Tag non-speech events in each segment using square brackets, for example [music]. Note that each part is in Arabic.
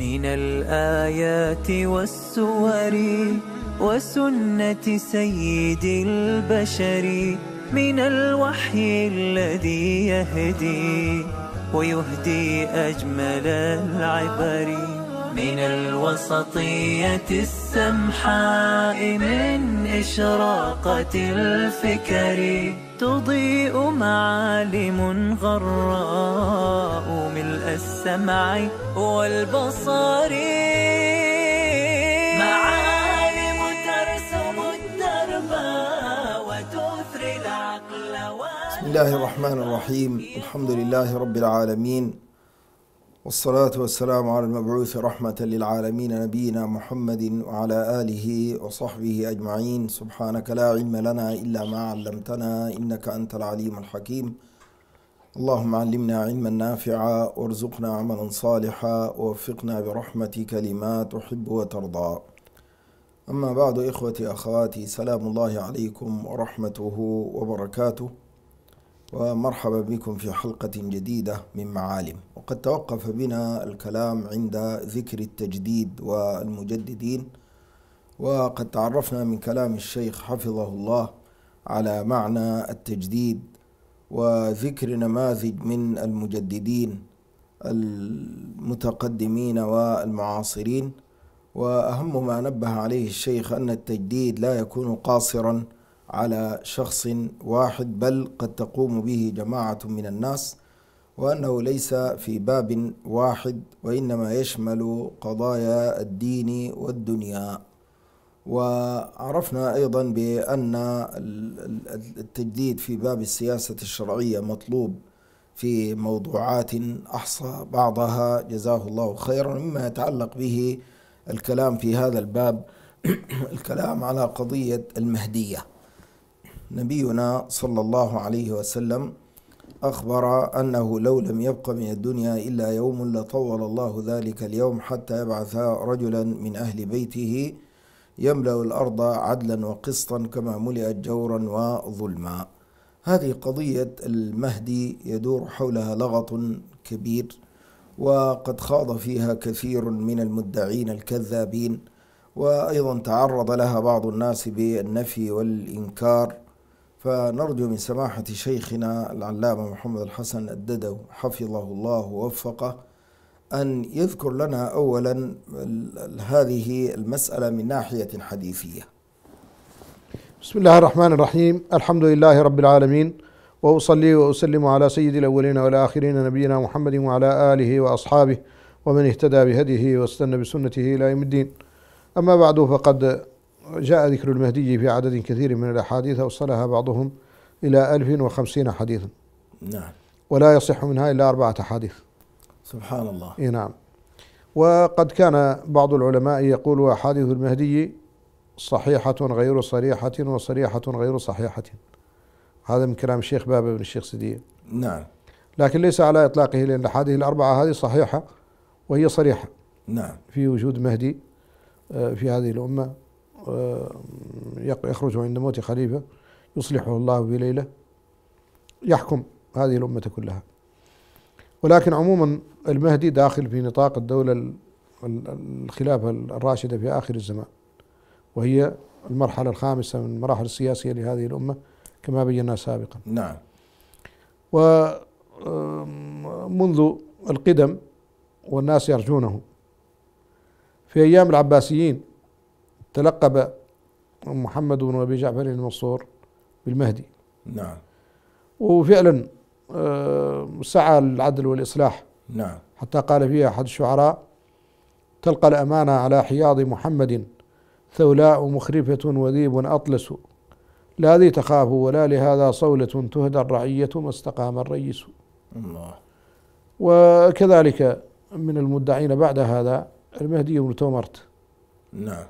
من الآيات والسور وسنة سيد البشر من الوحي الذي يهدي ويهدي أجمل العبر من الوسطية السمحاء من إشراقة الفكر تضيء معالم غراء ملء السمع والبصر معالم ترسم الدرب وتثري العقل بسم الله الرحمن الرحيم الحمد لله رب العالمين والصلاة والسلام على المبعوث رحمة للعالمين نبينا محمد وعلى آله وصحبه أجمعين سبحانك لا علم لنا إلا ما علمتنا إنك أنت العليم الحكيم اللهم علمنا علما نافعا وارزقنا عملا صالحا ووفقنا برحمتك لما تحب وترضى أما بعد إخوتي أخواتي سلام الله عليكم ورحمته وبركاته ومرحبا بكم في حلقة جديدة من معالم وقد توقف بنا الكلام عند ذكر التجديد والمجددين وقد تعرفنا من كلام الشيخ حفظه الله على معنى التجديد وذكر نماذج من المجددين المتقدمين والمعاصرين واهم ما نبه عليه الشيخ ان التجديد لا يكون قاصرا على شخص واحد بل قد تقوم به جماعة من الناس وأنه ليس في باب واحد وإنما يشمل قضايا الدين والدنيا وعرفنا أيضا بأن التجديد في باب السياسة الشرعية مطلوب في موضوعات أحصى بعضها جزاه الله خيرا مما يتعلق به الكلام في هذا الباب [clears throat] الكلام على قضية المهدية نبينا صلى الله عليه وسلم أخبر أنه لو لم يبق من الدنيا إلا يوم لطول الله ذلك اليوم حتى يبعث رجلا من أهل بيته يملأ الأرض عدلا وقسطا كما ملئت جورا وظلما هذه قضية المهدي يدور حولها لغط كبير وقد خاض فيها كثير من المدعين الكذابين وأيضا تعرض لها بعض الناس بالنفي والإنكار فنرجو من سماحة شيخنا العلامة محمد الحسن الددو حفظه الله ووفقه أن يذكر لنا أولا هذه المسألة من ناحية حديثية بسم الله الرحمن الرحيم الحمد لله رب العالمين وأصلي وأسلم على سيد الأولين والآخرين نبينا محمد وعلى آله وأصحابه ومن اهتدى بهديه واستنى بسنته إلى يوم الدين أما بعد فقد جاء ذكر المهدي في عدد كثير من الأحاديث أوصلها بعضهم إلى ألف وخمسين حديثا نعم ولا يصح منها إلا أربعة أحاديث سبحان الله إيه نعم وقد كان بعض العلماء يقول أحاديث المهدي صحيحة غير صريحة وصريحة غير صحيحة هذا من كلام الشيخ بابا بن الشيخ سدي نعم لكن ليس على إطلاقه لأن الأحاديث الأربعة هذه صحيحة وهي صريحة نعم في وجود مهدي آه، في هذه الأمة يخرج عند موت خليفة يصلحه الله في ليله يحكم هذه الأمة كلها ولكن عموما المهدي داخل في نطاق الدولة الخلافة الراشدة في آخر الزمان وهي المرحلة الخامسة من المراحل السياسية لهذه الأمة كما بينا سابقا نعم ومنذ القدم والناس يرجونه في أيام العباسيين تلقب محمد بن أبي جعفر المنصور بالمهدي نعم وفعلا آه، سعى للعدل والإصلاح نعم حتى قال فيها أحد الشعراء تلقى الأمانة على حياض محمد ثولاء مخرفة وذيب أطلس لا ذي تخاف ولا لهذا صولة تهدى الرعية ما استقام الرئيس الله وكذلك من المدعين بعد هذا المهدي بن تومرت نعم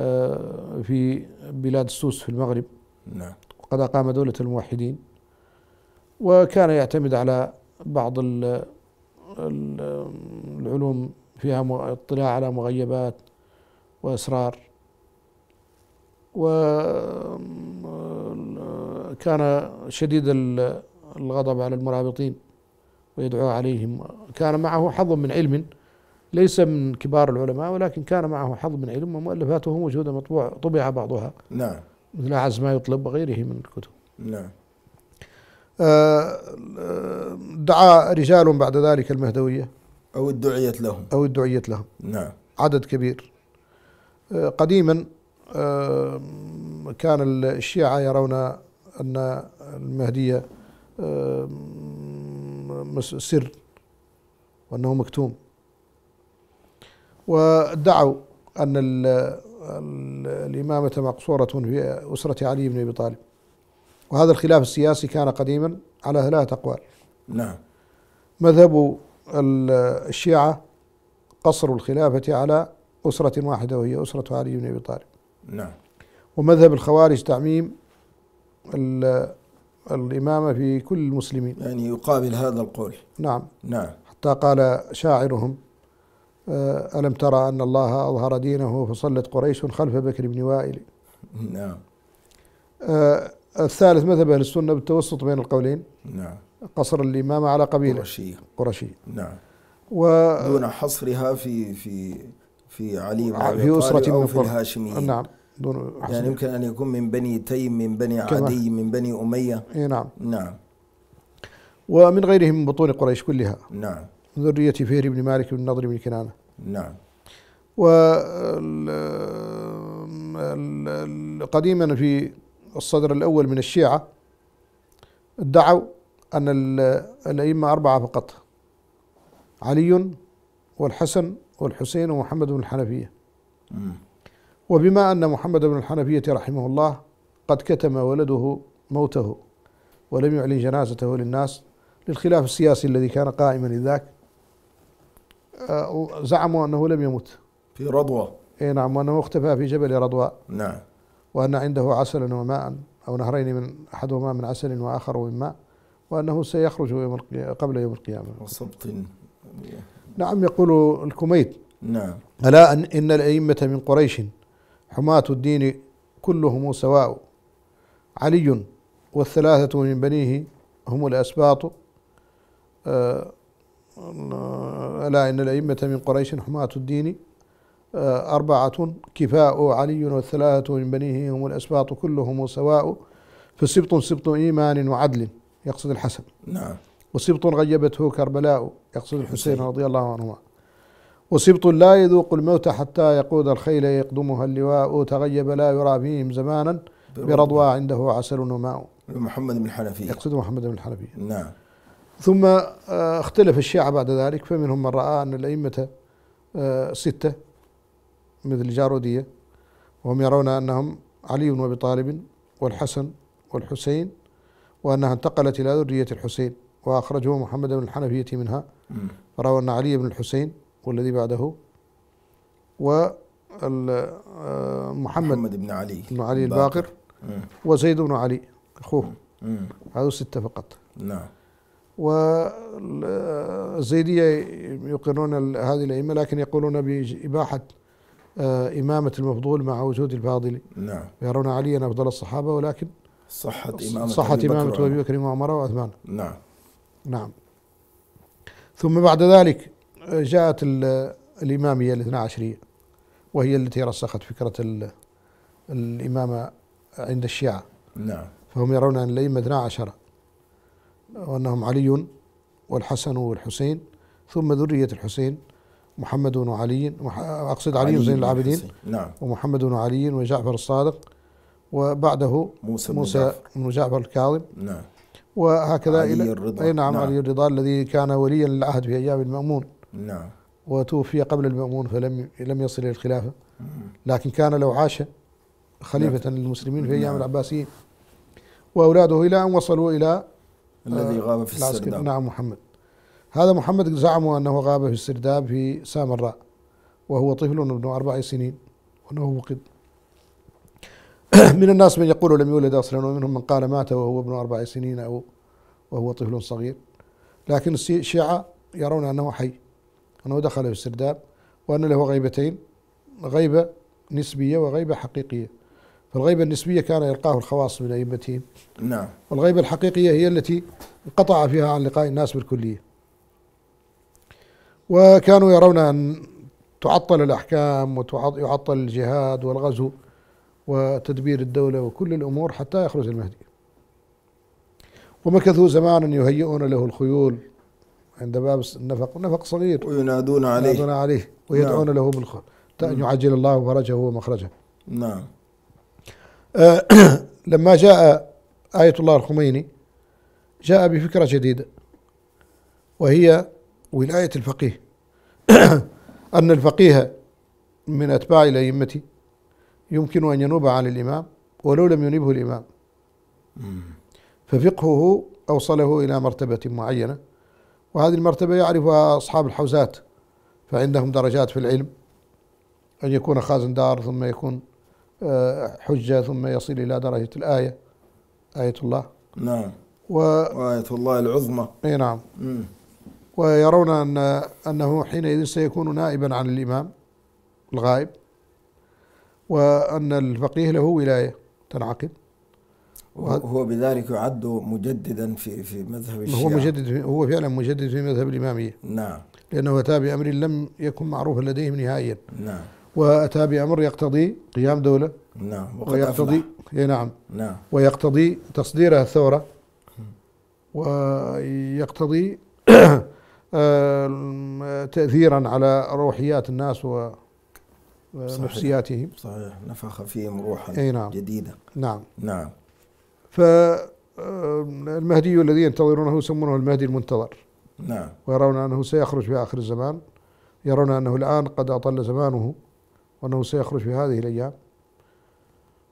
آه، في بلاد السوس في المغرب نعم وقد أقام دولة الموحدين وكان يعتمد على بعض العلوم فيها اطلاع على مغيبات وأسرار وكان آه، شديد الغضب على المرابطين ويدعو عليهم كان معه حظ من علم ليس من كبار العلماء ولكن كان معه حظ من علم ومؤلفاته موجودة مطبوع طبع بعضها نعم مثل عز ما يطلب وغيره من الكتب نعم آه، دعا رجال بعد ذلك المهدوية أو الدعية لهم أو الدعية لهم نعم عدد كبير آه، قديما آه، كان الشيعة يرون أن المهدية سر وأنه مكتوم ودعوا أن الإمامة مقصورة في أسرة علي بن أبي طالب وهذا الخلاف السياسي كان قديما على ثلاثة أقوال نعم مذهب الشيعة قصر الخلافة على أسرة واحدة وهي أسرة علي بن أبي طالب نعم ومذهب الخوارج تعميم الإمامة في كل المسلمين يعني يقابل هذا القول نعم نعم حتى قال شاعرهم آه، ألم ترى أن الله أظهر دينه فصلت قريش خلف بكر بن وائل نعم آه، الثالث مذهب أهل السنة بالتوسط بين القولين نعم قصر الإمامة على قبيلة قرشية قرشية نعم و دون حصرها في في في علي بن آه، أبي في أسرة أو في الهاشميين نعم دون يعني حصرها. يعني يمكن أن يكون من بني تيم من بني عدي من بني أمية إيه، نعم نعم ومن غيرهم من بطون قريش كلها نعم من ذرية فهر بن مالك بن النضر بن كنانة نعم و قديما في الصدر الأول من الشيعة ادعوا أن الأئمة أربعة فقط علي والحسن والحسين ومحمد بن الحنفية وبما أن محمد بن الحنفية رحمه الله قد كتم ولده موته ولم يعلن جنازته للناس للخلاف السياسي الذي كان قائما ذاك آه، زعموا أنه لم يمت في رضوى اي نعم وأنه اختفى في جبل رضوى نعم وأن عنده عسلا وماء أو نهرين من أحدهما من عسل وآخر من ماء وأنه سيخرج يوم قبل يوم القيامة وسبط نعم يقول الكميت نعم ألا أن إن الأئمة من قريش حماة الدين كلهم سواء علي والثلاثة من بنيه هم الأسباط آه ألا إن الأئمة من قريش حماة الدين آه، أربعة كفاء علي والثلاثة من بنيه هم الأسباط كلهم سواء فسبط سبط إيمان وعدل يقصد الحسن نعم وسبط غيبته كربلاء يقصد الحسين رضي الله عنهما وسبط لا يذوق الموت حتى يقود الخيل يقدمها اللواء تغيب لا يرى فيهم زمانا برضوى عنده عسل وماء محمد بن الحنفية يقصد محمد بن الحنفية نعم ثم آه، اختلف الشيعة بعد ذلك فمنهم من رأى أن الأئمة آه، ستة مثل الجارودية وهم يرون أنهم علي وأبي طالب والحسن والحسين وأنها انتقلت إلى ذرية الحسين وأخرجه محمد بن الحنفية منها فرأوا أن علي بن الحسين والذي بعده و آه، محمد, محمد بن علي بن علي الباقر وزيد بن علي أخوه هذا ستة فقط نعم والزيدية يقرون هذه الأئمة لكن يقولون بإباحة آه، إمامة المفضول مع وجود الفاضل نعم يرون عليا أفضل الصحابة ولكن صحة إمامة صحة إمامة أبي بكر وعمر وعثمان نعم نعم ثم بعد ذلك آه، جاءت الإمامية الاثنا عشرية وهي التي رسخت فكرة الإمامة عند الشيعة نعم فهم يرون أن الأئمة اثنا عشر وأنهم علي والحسن والحسين ثم ذرية الحسين محمد وعلي أقصد علي, علي زين العابدين نعم ومحمد وعلي وجعفر الصادق وبعده موسى, موسى بن جعفر الكاظم نعم وهكذا علي الرضا أي نعم, نعم علي الرضا الذي كان وليا للعهد في أيام المأمون نعم وتوفي قبل المأمون فلم لم يصل إلى الخلافة لكن كان لو عاش خليفة نعم للمسلمين في أيام نعم العباسيين وأولاده إلى أن وصلوا إلى الذي آه، غاب في السرداب نعم محمد هذا محمد زعموا أنه غاب في السرداب في سامراء وهو طفل ابن أربع سنين وأنه وقد [clears throat] من الناس من يقول لم يولد أصلا ومنهم من قال مات وهو ابن أربع سنين أو وهو طفل صغير لكن الشيعة يرون أنه حي أنه دخل في السرداب وأن له غيبتين غيبة نسبية وغيبة حقيقية فالغيبة النسبية كان يلقاه الخواص من أئمتهم نعم والغيبة الحقيقية هي التي انقطع فيها عن لقاء الناس بالكلية وكانوا يرون أن تعطل الأحكام ويعطل الجهاد والغزو وتدبير الدولة وكل الأمور حتى يخرج المهدي ومكثوا زمانا يهيئون له الخيول عند باب النفق نفق صغير وينادون عليه عليه ويدعون نعم. له بالخير أن يعجل الله فرجه ومخرجه نعم آه، [clears throat] لما جاء آية الله الخميني جاء بفكرة جديدة وهي ولاية الفقيه [clears throat] أن الفقيه من أتباع الأئمة يمكن أن ينوب عن الإمام ولو لم ينبه الإمام ففقهه أوصله إلى مرتبة معينة وهذه المرتبة يعرفها أصحاب الحوزات فعندهم درجات في العلم أن يكون خازن دار ثم يكون آه، حجة ثم يصل إلى درجة الآية آية الله نعم و... وآية الله العظمى أي نعم مم. ويرون أن أنه حينئذ سيكون نائبا عن الإمام الغائب وأن الفقيه له ولاية تنعقد هو بذلك يعد مجددا في في مذهب الشيعة هو مجدد هو فعلا مجدد في مذهب الإمامية نعم لأنه أتى بأمر لم يكن معروفا لديهم نهائيا نعم وأتى بأمر يقتضي قيام دولة نعم وقد ويقتضي أفلح. إيه، نعم نعم ويقتضي تصدير الثورة ويقتضي [coughs] آه، تأثيرا على روحيات الناس و نفسياتهم صحيح. صحيح نفخ فيهم روحا أي نعم. جديدة نعم نعم فالمهدي آه، الذي ينتظرونه يسمونه المهدي المنتظر نعم ويرون أنه سيخرج في آخر الزمان يرون أنه الآن قد أطل زمانه وأنه سيخرج في هذه الأيام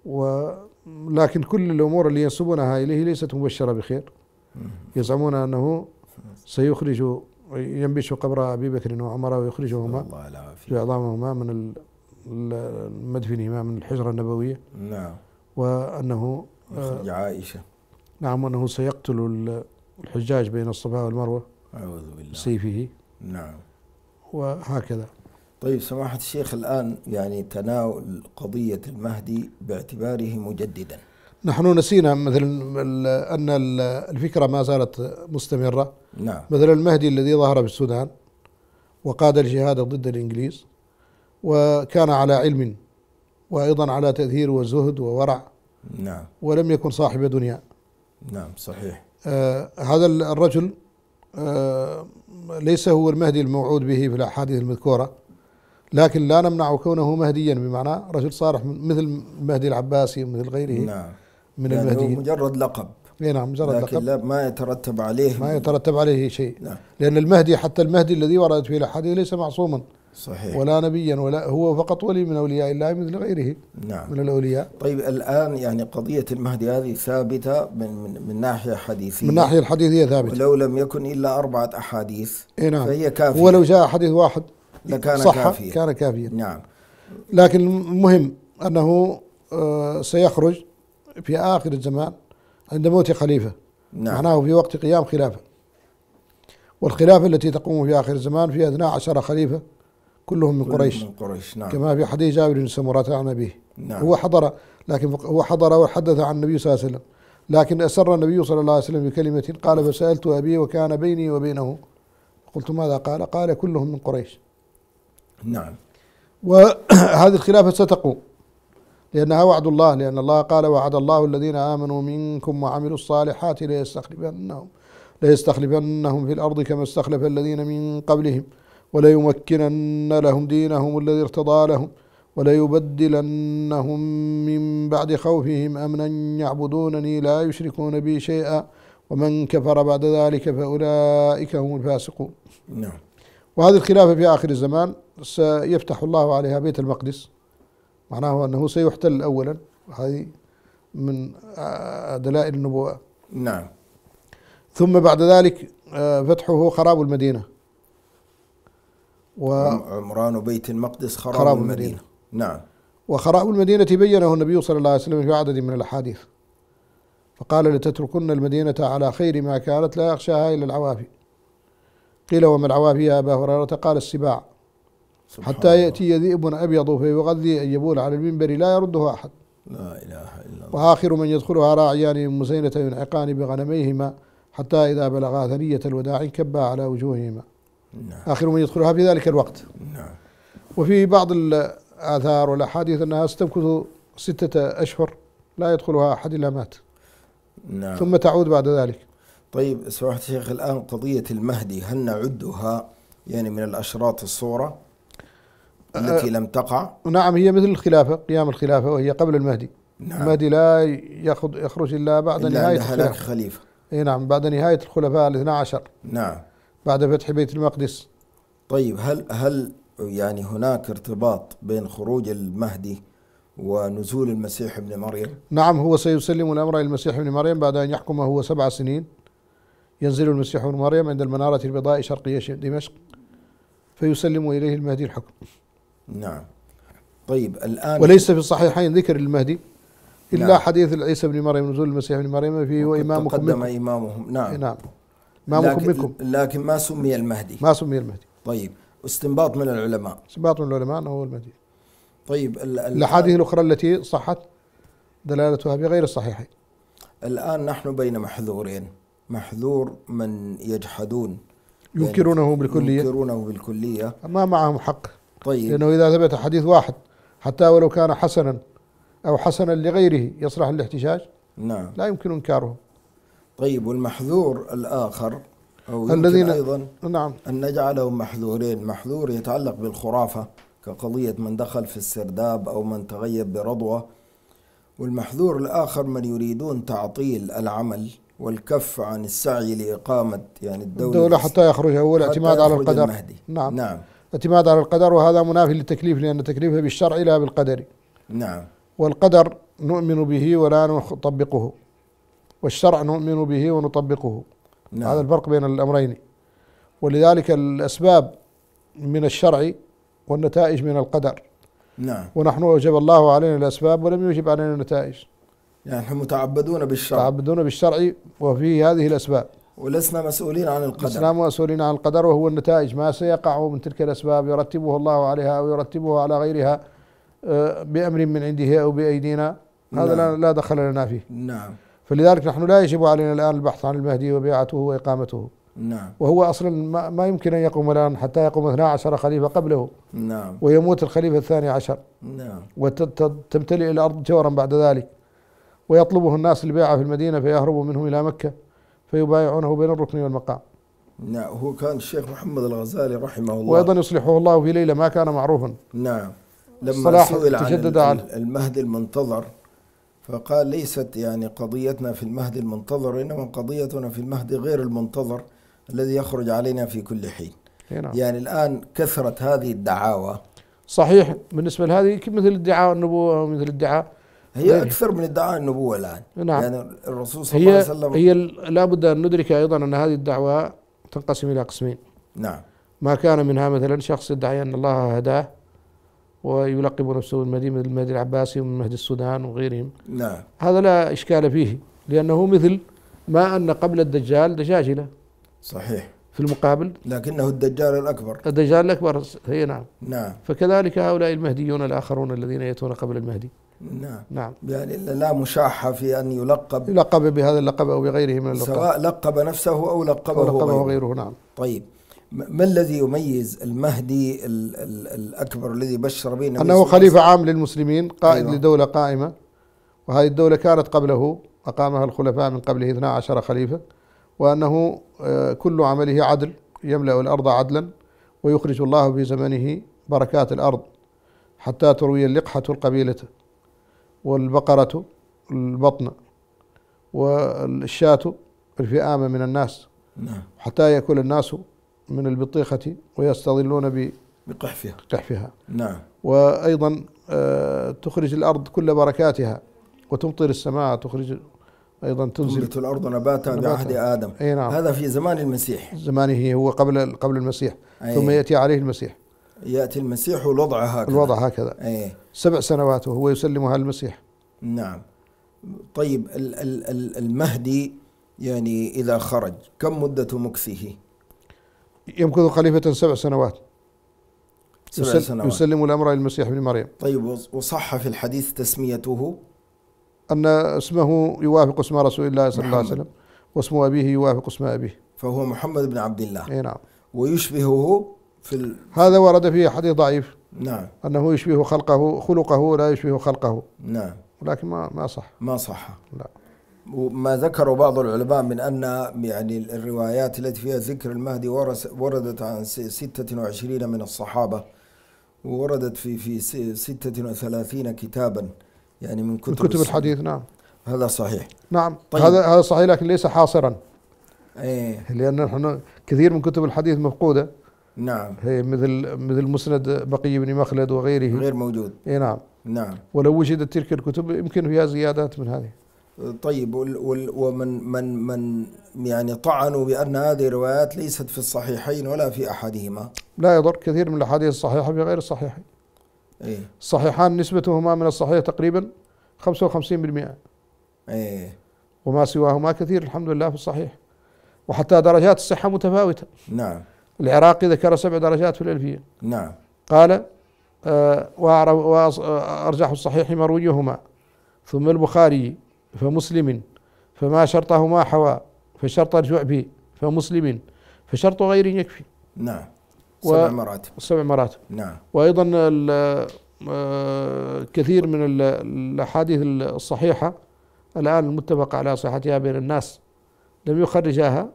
ولكن كل الأمور اللي ينسبونها إليه ليست مبشرة بخير يزعمون أنه سيخرج ينبش قبر أبي بكر وعمر ويخرجهما في عظامهما من مدفنهما من الحجرة النبوية نعم وأنه آه، عائشة نعم أنه سيقتل الحجاج بين الصفا والمروة أعوذ بالله سيفه نعم وهكذا طيب سماحة الشيخ الآن يعني تناول قضية المهدي باعتباره مجددا نحن نسينا مثل أن الفكرة ما زالت مستمرة نعم مثل المهدي الذي ظهر في السودان وقاد الجهاد ضد الإنجليز وكان على علم وأيضا على تأثير وزهد وورع نعم ولم يكن صاحب دنيا نعم صحيح آه هذا الرجل آه ليس هو المهدي الموعود به في الأحاديث المذكورة لكن لا نمنع كونه مهديا بمعنى رجل صالح مثل المهدي العباسي ومثل غيره نعم من يعني المهديين مجرد لقب اي نعم مجرد لكن لقب لكن ما يترتب عليه ما يترتب عليه شيء نعم لأن المهدي حتى المهدي الذي وردت فيه الأحاديث ليس معصوما صحيح ولا نبيا ولا هو فقط ولي من أولياء الله مثل غيره نعم من الأولياء طيب الآن يعني قضية المهدي هذه ثابتة من من, من ناحية حديثية من ناحية الحديثية ثابتة ولو لم يكن إلا أربعة أحاديث اي نعم فهي كافية ولو جاء حديث واحد لكان صح كافيا كان كافيا نعم لكن المهم أنه آه، سيخرج في آخر الزمان عند موت خليفة نعم. معناه في وقت قيام خلافة والخلافة التي تقوم في آخر الزمان فيها 12 خليفة كلهم من قريش من قريش نعم كما في حديث جابر بن سمرة عن أبيه نعم هو حضر لكن هو حضر وحدث عن النبي صلى الله عليه وسلم لكن أسر النبي صلى الله عليه وسلم بكلمة قال فسألت أبي وكان بيني وبينه قلت ماذا قال قال كلهم من قريش نعم وهذه الخلافة ستقوم لأنها وعد الله لأن الله قال وعد الله الذين آمنوا منكم وعملوا الصالحات ليستخلفنهم ليستخلفنهم في الأرض كما استخلف الذين من قبلهم وليمكنن لهم دينهم الذي ارتضى لهم وليبدلنهم من بعد خوفهم امنا يعبدونني لا يشركون بي شيئا ومن كفر بعد ذلك فاولئك هم الفاسقون. نعم. وهذه الخلافه في اخر الزمان سيفتح الله عليها بيت المقدس معناه أنه سيحتل أولا هذه من دلائل النبوة نعم ثم بعد ذلك آه، فتحه خراب المدينة و عمران بيت المقدس خراب, خراب المدينة. المدينة نعم وخراب المدينة بينه النبي صلى الله عليه وسلم في عدد من الأحاديث فقال لتتركن المدينة على خير ما كانت لا يخشاها إلا العوافي قيل وما العوافي يا أبا هريرة قال السباع حتى يأتي ذئب أبيض فيغذي أن يبول على المنبر لا يرده أحد لا إله إلا الله وآخر من يدخلها راعيان مزينة ينعقان بغنميهما حتى إذا بلغا ثنية الوداع كبا على وجوههما نعم. آخر من يدخلها في ذلك الوقت نعم. وفي بعض الآثار والأحاديث أنها ستمكث ستة أشهر لا يدخلها أحد إلا مات نعم. ثم تعود بعد ذلك طيب سماحة الشيخ الآن قضية المهدي هل نعدها يعني من الأشراط الصورة التي آه، لم تقع نعم هي مثل الخلافة قيام الخلافة وهي قبل المهدي نعم. المهدي لا يخد يخرج إلا بعد إلا نهاية هلاك خليفة اي نعم بعد نهاية الخلفاء الاثنى عشر نعم بعد فتح بيت المقدس طيب هل هل يعني هناك ارتباط بين خروج المهدي ونزول المسيح ابن مريم نعم هو سيسلم الأمر إلى المسيح ابن مريم بعد أن يحكم هو سبع سنين ينزل المسيح ابن مريم عند المنارة البيضاء شرقية دمشق فيسلم إليه المهدي الحكم نعم طيب الآن وليس في الصحيحين ذكر المهدي إلا نعم حديث عيسى بن مريم نزول المسيح بن مريم فيه وإمامكم تقدم إمامهم نعم إيه، نعم إمامكم لكن منكم لكن ما سمي المهدي ما سمي المهدي طيب استنباط من العلماء استنباط من العلماء أنه هو المهدي طيب الأحاديث الأخرى التي صحت دلالتها بغير الصحيحين الآن نحن بين محذورين محذور من يجحدون ينكرونه بالكلية ينكرونه بالكلية ما معهم حق طيب لأنه إذا ثبت حديث واحد حتى ولو كان حسنا أو حسنا لغيره يصلح للاحتجاج نعم لا يمكن إنكاره طيب والمحذور الآخر أو الذين أيضا نعم أن نجعله محذورين محذور يتعلق بالخرافة كقضية من دخل في السرداب أو من تغيب برضوة والمحذور الآخر من يريدون تعطيل العمل والكف عن السعي لإقامة يعني الدولة, الدولة حتى يخرج هو الاعتماد على القدر المهدي. نعم نعم اعتماد على القدر وهذا منافي للتكليف لأن تكليفه بالشرع لا بالقدر نعم والقدر نؤمن به ولا نطبقه والشرع نؤمن به ونطبقه نعم. هذا الفرق بين الأمرين ولذلك الأسباب من الشرع والنتائج من القدر نعم ونحن أوجب الله علينا الأسباب ولم يوجب علينا النتائج يعني نحن متعبدون بالشرع متعبدون بالشرع وفي هذه الأسباب ولسنا مسؤولين عن القدر لسنا مسؤولين عن القدر وهو النتائج ما سيقع من تلك الأسباب يرتبه الله عليها أو يرتبه على غيرها آه، بأمر من عنده أو بأيدينا هذا نعم. لا دخل لنا فيه نعم فلذلك نحن لا يجب علينا الآن البحث عن المهدي وبيعته وإقامته نعم وهو أصلا ما يمكن أن يقوم الآن حتى يقوم 12 خليفة قبله نعم ويموت الخليفة الثاني عشر نعم وتمتلئ الأرض جورا بعد ذلك ويطلبه الناس البيعة في المدينة فيهربوا منهم إلى مكة فيبايعونه بين الركن والمقام نعم هو كان الشيخ محمد الغزالي رحمه الله وأيضا يصلحه الله في ليلة ما كان معروفا نعم لما سئل عن, عن المهد المنتظر فقال ليست يعني قضيتنا في المهد المنتظر إنما قضيتنا في المهد غير المنتظر الذي يخرج علينا في كل حين نعم. يعني الآن كثرت هذه الدعاوى صحيح بالنسبة لهذه مثل ادعاء النبوة مثل ادعاء هي غير. اكثر من ادعاء النبوه الان نعم. يعني الرسول صلى الله عليه وسلم هي لابد ان ندرك ايضا ان هذه الدعوه تنقسم الى قسمين نعم ما كان منها مثلا شخص يدعي ان الله هداه ويلقب نفسه بالمهدي مثل المهدي العباسي ومن مهدي السودان وغيرهم نعم هذا لا اشكال فيه لانه مثل ما ان قبل الدجال دجاجله صحيح في المقابل لكنه الدجال الأكبر الدجال الأكبر هي نعم نعم فكذلك هؤلاء المهديون الآخرون الذين يأتون قبل المهدي نعم نعم يعني لا مشاحة في أن يلقب يلقب بهذا اللقب أو بغيره من اللقب سواء لقب نفسه أو لقبه, أو لقبه غيره. غيره نعم طيب ما الذي يميز المهدي الـ الـ الأكبر الذي بشر به النبي أنه خليفة عام للمسلمين قائد أيوة. لدولة قائمة وهذه الدولة كانت قبله أقامها الخلفاء من قبله 12 خليفة وأنه آه، كل عمله عدل يملأ الأرض عدلا ويخرج الله في زمنه بركات الأرض حتى تروي اللقحة القبيله والبقرة البطن والشاة الفئام من الناس نعم حتى يأكل الناس من البطيخة ويستظلون بقحفها قحفها نعم وأيضا آه، تخرج الأرض كل بركاتها وتمطر السماء تخرج ايضا تنزل تنبت الارض نباتا بعهد ادم اي نعم هذا في زمان المسيح زمانه هو قبل قبل المسيح أي. ثم ياتي عليه المسيح ياتي المسيح والوضع هكذا الوضع هكذا أي. سبع سنوات وهو يسلمها المسيح نعم طيب المهدي يعني إذا خرج كم مدة مكثه يمكث خليفة سبع سنوات سبع سنوات يسلم الأمر للمسيح بن مريم طيب وصح في الحديث تسميته أن اسمه يوافق اسم رسول الله صلى الله عليه وسلم واسم أبيه يوافق اسم أبيه فهو محمد بن عبد الله اي نعم ويشبهه في ال... هذا ورد في حديث ضعيف نعم أنه يشبه خلقه خلقه لا يشبه خلقه نعم ولكن ما ما صح ما صح لا وما ذكره بعض العلماء من أن يعني الروايات التي فيها ذكر المهدي وردت عن 26 من الصحابة ووردت في في 36 كتابا يعني من كتب, من كتب الحديث نعم هذا صحيح نعم طيب. هذا هذا صحيح لكن ليس حاصرا ايه لان نحن كثير من كتب الحديث مفقوده نعم هي مثل مثل مسند بقي بن مخلد وغيره غير موجود اي نعم نعم ولو وجدت تلك الكتب يمكن فيها زيادات من هذه طيب ومن من من يعني طعنوا بان هذه الروايات ليست في الصحيحين ولا في احدهما لا يضر كثير من الاحاديث الصحيحه في غير الصحيحين ايه الصحيحان نسبتهما من الصحيح تقريبا 55% ايه وما سواهما كثير الحمد لله في الصحيح وحتى درجات الصحه متفاوته نعم العراقي ذكر سبع درجات في الألفية نعم قال آه، وأرجح آه، الصحيح مرويهما ثم البخاري فمسلم فما شرطهما حوى فشرط الجعبي فمسلم فشرط غير يكفي نعم سبع مراتب سبع مراتب نعم وأيضا آه، كثير من الأحاديث الصحيحة الآن المتفق على صحتها بين الناس لم يخرجها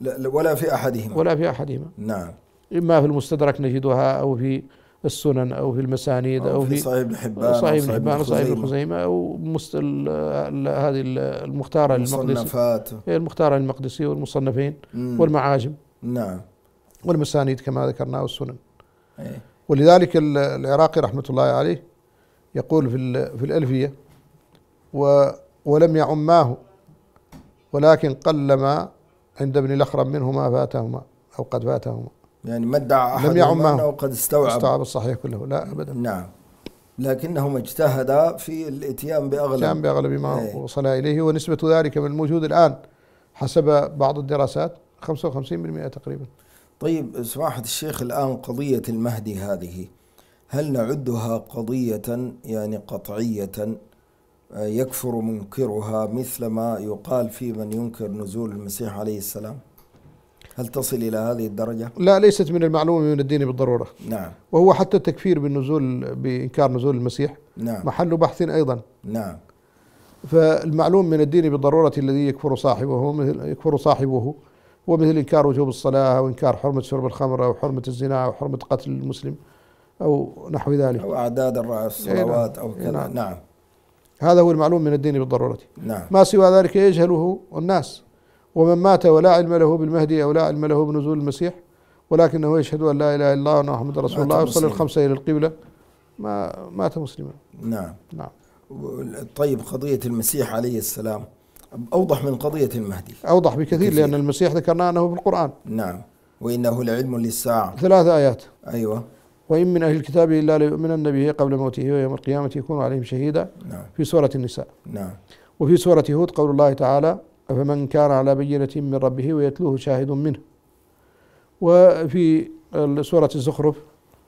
لا ولا في أحدهما ولا في أحدهما نعم إما في المستدرك نجدها أو في السنن أو في المسانيد أو, أو في صحيح ابن حبان صحيح ابن حبان صحيح ابن خزيمة أو مست... هذه المختارة المقدسي المصنفات إيه، المختارة للمقدسي والمصنفين مم. والمعاجم نعم والمسانيد كما ذكرنا والسنن أيه. ولذلك العراقي رحمة الله عليه يقول في في الألفية و ولم يعماه ولكن قلما عند ابن الأخرم منه ما فاتهما أو قد فاتهما يعني ما ادعى أحد لم يعمه أنه قد استوعب استوعب الصحيح كله لا أبدا نعم لكنهما اجتهدا في الاتيان بأغلب الاتيان بأغلب ما ايه. وصل إليه ونسبة ذلك من الموجود الآن حسب بعض الدراسات 55% تقريبا طيب سماحة الشيخ الآن قضية المهدي هذه هل نعدها قضية يعني قطعية يكفر منكرها مثل ما يقال في من ينكر نزول المسيح عليه السلام هل تصل إلى هذه الدرجة؟ لا ليست من المعلومة من الدين بالضرورة نعم وهو حتى التكفير بالنزول بإنكار نزول المسيح نعم محل بحث أيضا نعم فالمعلوم من الدين بالضرورة الذي يكفر صاحبه مثل يكفر صاحبه هو مثل إنكار وجوب الصلاة أو إنكار حرمة شرب الخمر أو حرمة الزنا أو حرمة قتل المسلم أو نحو ذلك أو أعداد الرأس الصلوات إيه نعم. أو كذا إيه نعم, نعم. هذا هو المعلوم من الدين بالضرورة نعم. ما سوى ذلك يجهله الناس ومن مات ولا علم له بالمهدي أو لا علم له بنزول المسيح ولكنه يشهد أن لا إله إلا الله وأن محمدا رسول الله يصلي الخمسة إلى القبلة ما مات مسلما نعم نعم طيب قضية المسيح عليه السلام أوضح من قضية المهدي أوضح بكثير, بكثير. لأن المسيح ذكرنا أنه في القرآن نعم وإنه لعلم للساعة ثلاث آيات أيوة وإن من أهل الكتاب إلا ليؤمنن به قبل موته ويوم القيامة يكون عليهم شهيدا نعم. في سورة النساء نعم. وفي سورة هود قول الله تعالى فمن كان على بينة من ربه ويتلوه شاهد منه وفي سورة الزخرف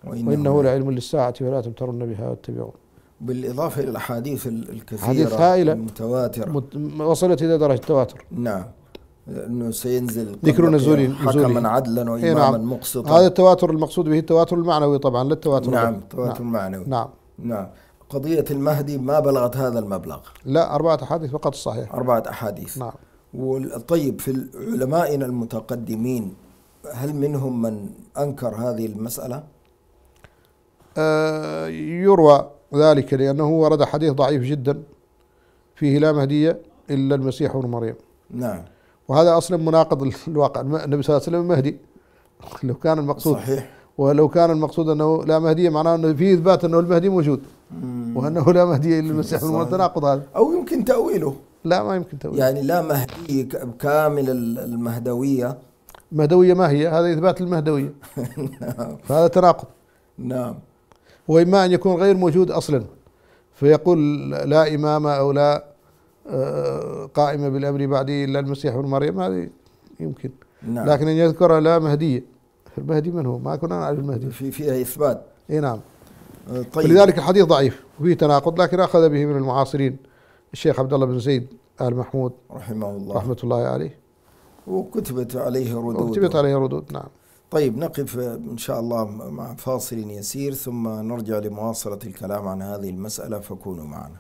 وإنه, وإنه لعلم للساعة ولا تمترن بها واتبعون بالإضافة إلى الأحاديث الكثيرة حديث هائلة المتواترة وصلت إلى درجة التواتر نعم انه سينزل ذكر نزول حكما عدلا إيه، واماما نعم. مقسطا هذا التواتر المقصود به التواتر المعنوي طبعا لا التواتر نعم التواتر نعم. المعنوي نعم نعم قضية المهدي ما بلغت هذا المبلغ لا أربعة أحاديث فقط الصحيح أربعة أحاديث نعم طيب في علمائنا المتقدمين هل منهم من أنكر هذه المسألة؟ آه يروى ذلك لأنه ورد حديث ضعيف جدا فيه لا مهدية إلا المسيح ابن مريم نعم وهذا اصلا مناقض للواقع النبي صلى الله عليه وسلم مهدي لو كان المقصود صحيح ولو كان المقصود انه لا مهدي معناه انه في اثبات انه المهدي موجود وانه لا مهدي الا المسيح تناقض هذا او يمكن تاويله لا ما يمكن تاويله يعني لا مهدي كامل المهدويه مهدويه ما هي؟ هذا اثبات المهدويه [laughs] نعم فهذا تناقض نعم واما ان يكون غير موجود اصلا فيقول لا امام او لا قائمة بالأمر بعدي إلا المسيح ابن مريم هذه يمكن نعم. لكن أن يذكرها لا مهدية المهدي من هو ما كنا نعرف المهدي في فيها إثبات اي نعم آه، طيب لذلك الحديث ضعيف وفيه تناقض لكن أخذ به من المعاصرين الشيخ عبد الله بن زيد آل محمود رحمه الله رحمة الله عليه وكتبت عليه ردود وكتبت عليه ردود نعم طيب نقف إن شاء الله مع فاصل يسير ثم نرجع لمواصلة الكلام عن هذه المسألة فكونوا معنا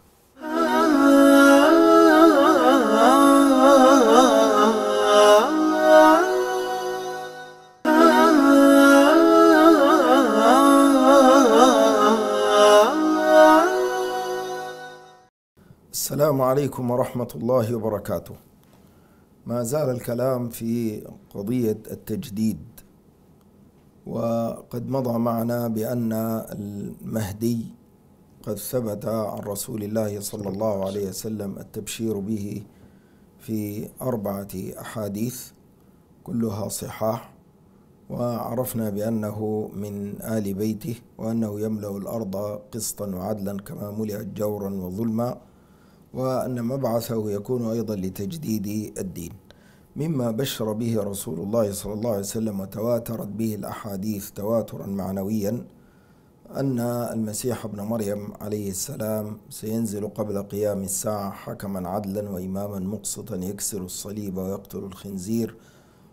السلام عليكم ورحمة الله وبركاته. ما زال الكلام في قضية التجديد، وقد مضى معنا بأن المهدي قد ثبت عن رسول الله صلى الله عليه وسلم التبشير به في أربعة أحاديث كلها صحاح وعرفنا بأنه من آل بيته وأنه يملأ الأرض قسطا وعدلا كما ملئت جورا وظلما وأن مبعثه يكون أيضا لتجديد الدين مما بشر به رسول الله صلى الله عليه وسلم وتواترت به الأحاديث تواترا معنويا أن المسيح ابن مريم عليه السلام سينزل قبل قيام الساعة حكما عدلا وإماما مقسطا يكسر الصليب ويقتل الخنزير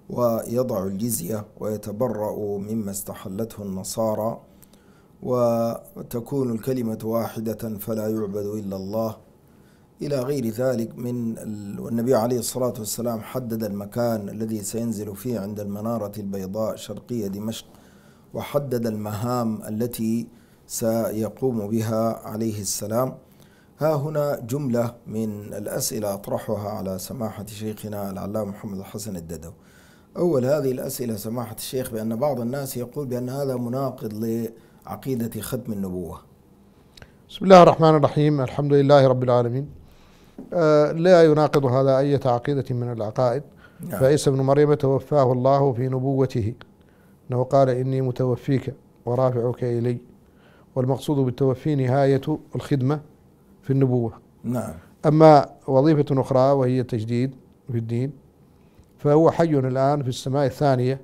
ويضع الجزية ويتبرأ مما استحلته النصارى وتكون الكلمة واحدة فلا يعبد إلا الله إلى غير ذلك من والنبي عليه الصلاة والسلام حدد المكان الذي سينزل فيه عند المنارة البيضاء شرقية دمشق وحدد المهام التي سيقوم بها عليه السلام ها هنا جملة من الأسئلة أطرحها على سماحة شيخنا العلامة محمد الحسن الددو أول هذه الأسئلة سماحة الشيخ بأن بعض الناس يقول بأن هذا مناقض لعقيدة ختم النبوة بسم الله الرحمن الرحيم الحمد لله رب العالمين آه لا يناقض هذا أي عقيدة من العقائد نعم. فعيسى بن مريم توفاه الله في نبوته أنه قال إني متوفيك ورافعك إلي والمقصود بالتوفي نهاية الخدمة في النبوة نعم أما وظيفة أخرى وهي التجديد في الدين فهو حي الآن في السماء الثانية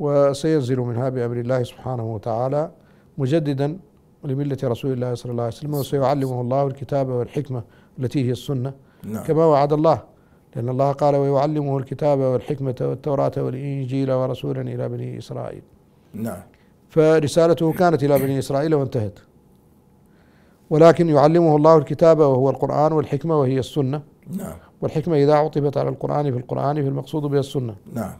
وسينزل منها بأمر الله سبحانه وتعالى مجددا لملة رسول الله صلى الله عليه وسلم وسيعلمه الله الكتاب والحكمة التي هي السنة نعم. كما وعد الله لأن الله قال ويعلمه الكتاب والحكمة والتوراة والإنجيل ورسولا إلى بني إسرائيل نعم فرسالته كانت إلى بني إسرائيل وانتهت ولكن يعلمه الله الكتاب وهو القرآن والحكمة وهي السنة نعم والحكمة إذا عطفت على القرآن في القرآن فالمقصود بها السنة نعم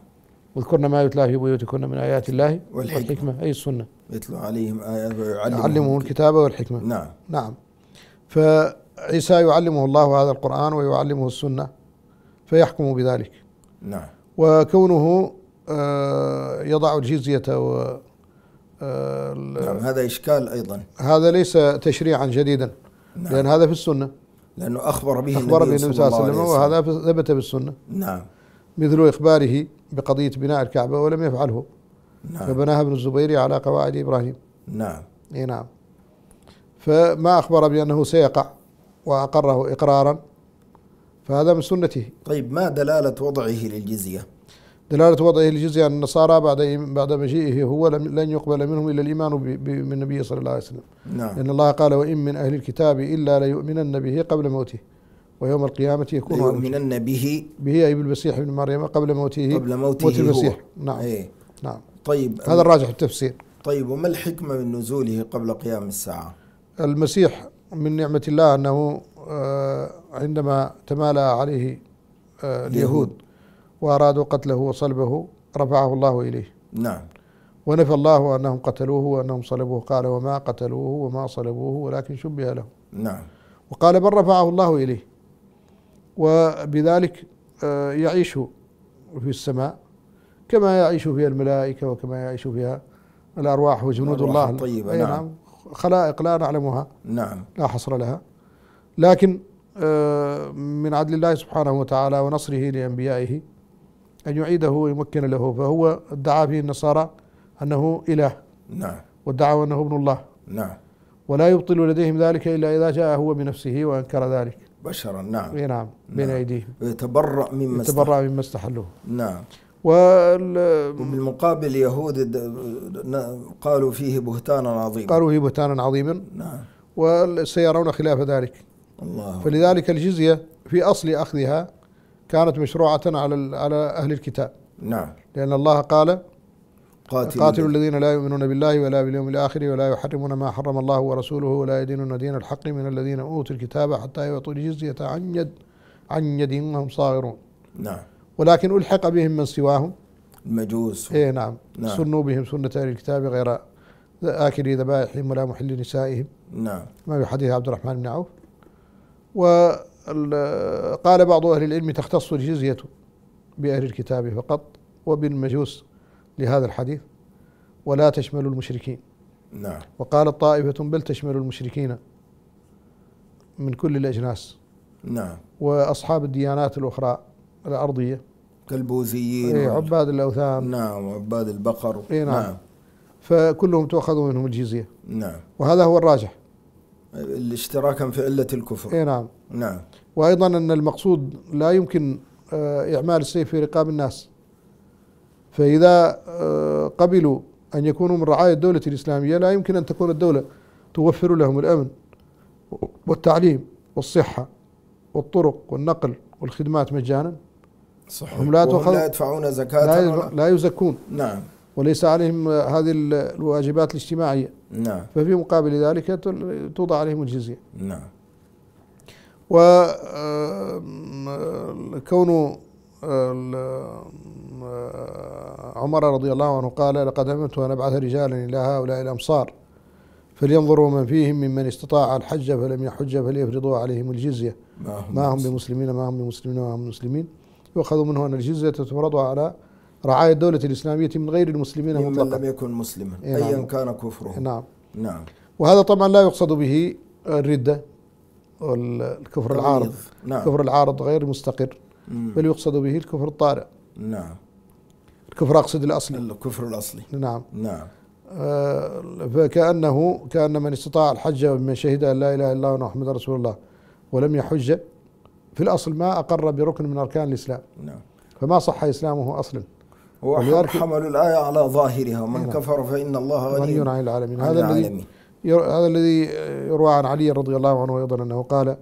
واذكرن ما يتلى في بيوتكن من آيات الله والحكمة, والحكمة أي السنة يتلو عليهم آيات ويعلمهم الكتاب والحكمة نعم نعم فعيسى يعلمه الله هذا القرآن ويعلمه السنة فيحكم بذلك نعم وكونه آه، يضع الجزية و آه، نعم هذا إشكال أيضا هذا ليس تشريعا جديدا نعم لأن هذا في السنة لأنه أخبر به أخبر النبي صلى الله عليه وسلم وهذا ثبت بالسنة نعم مثل إخباره بقضية بناء الكعبة ولم يفعله نعم فبناها ابن الزبير على قواعد إبراهيم نعم إيه نعم فما أخبر بأنه سيقع وأقره إقرارا فهذا من سنته طيب ما دلالة وضعه للجزية دلالة وضعه للجزية أن النصارى بعد بعد مجيئه هو لن يقبل منهم إلا الإيمان بالنبي صلى الله عليه وسلم نعم لأن الله قال وإن من أهل الكتاب إلا ليؤمنن به قبل موته ويوم القيامة يكون ليؤمنن به به أي بالمسيح ابن مريم قبل موته قبل موته موت المسيح هو. نعم ايه نعم طيب هذا الراجح التفسير طيب وما الحكمة من نزوله قبل قيام الساعة؟ المسيح من نعمة الله أنه آه، عندما تمالأ عليه آه، اليهود وأرادوا قتله وصلبه رفعه الله إليه نعم ونفى الله أنهم قتلوه وأنهم صلبوه قال وما قتلوه وما صلبوه ولكن شبه له نعم وقال بل رفعه الله إليه وبذلك آه، يعيش في السماء كما يعيش فيها الملائكة وكما يعيش فيها الأرواح وجنود الله الطيبة نعم. نعم خلائق لا نعلمها نعم لا حصر لها لكن آه، من عدل الله سبحانه وتعالى ونصره لأنبيائه أن يعيده ويمكن له فهو ادعى فيه النصارى أنه إله نعم وادعى أنه ابن الله نعم ولا يبطل لديهم ذلك إلا إذا جاء هو بنفسه وأنكر ذلك بشرا نعم نعم, نعم بين نعم أيديهم يتبرأ مما يتبرأ مما استحلوه نعم وبالمقابل يهود قالوا فيه بهتانا عظيما قالوا فيه بهتانا عظيما نعم وسيرون خلاف ذلك الله فلذلك الجزية في أصل أخذها كانت مشروعة على على أهل الكتاب نعم لأن الله قال قاتل, قاتل الذين لا يؤمنون بالله ولا باليوم الآخر ولا يحرمون ما حرم الله ورسوله ولا يدينون دين الحق من الذين أوتوا الكتاب حتى يعطوا الجزية عن يد عن يد وهم صاغرون نعم ولكن ألحق بهم من سواهم المجوس إيه نعم, نعم سنوا بهم سنة أهل الكتاب غير آكلي ذبائحهم ولا محل نسائهم نعم ما في حديث عبد الرحمن بن عوف وقال بعض أهل العلم تختص الجزية بأهل الكتاب فقط وبالمجوس لهذا الحديث ولا تشمل المشركين نعم وقال طائفة بل تشمل المشركين من كل الأجناس نعم وأصحاب الديانات الأخرى الأرضية كالبوذيين إيه عباد الأوثان نعم وعباد البقر إيه نعم, نعم فكلهم تؤخذ منهم الجزية نعم وهذا هو الراجح اشتراكا في علة الكفر اي نعم نعم وايضا ان المقصود لا يمكن آه، اعمال السيف في رقاب الناس فاذا آه، قبلوا ان يكونوا من رعايا الدولة الاسلامية لا يمكن ان تكون الدولة توفر لهم الامن والتعليم والصحة والطرق والنقل والخدمات مجانا صحيح هم لا, لا يدفعون زكاة لا, لا يزكون نعم وليس عليهم هذه الواجبات الاجتماعية نعم ففي مقابل ذلك توضع عليهم الجزية نعم وكون عمر رضي الله عنه قال لقد هممت أن أبعث رجالا إلى هؤلاء الأمصار فلينظروا من فيهم ممن استطاع الحج فلم يحج فليفرضوا عليهم الجزية ما هم بمسلمين ما هم بمسلمين ما هم بمسلمين يؤخذ منه أن الجزية تفرض على رعاية الدولة الإسلامية من غير المسلمين مطلقا ممن لم يكن مسلما إيه نعم. أيا كان كفره نعم نعم وهذا طبعا لا يقصد به الردة الكفر العارض نعم. الكفر العارض غير مستقر مم. بل يقصد به الكفر الطارئ نعم الكفر أقصد الأصلي الكفر الأصلي نعم نعم آه فكأنه كأن من استطاع الحج من شهد أن لا إله إلا الله محمد رسول الله ولم يحج في الأصل ما أقر بركن من أركان الإسلام نعم فما صح إسلامه أصلا وحملوا الآية على ظاهرها ومن نعم. كفر فإن الله غني عن العالمين هذا الذي هذا الذي يروى عن علي رضي الله عنه أيضا أنه قال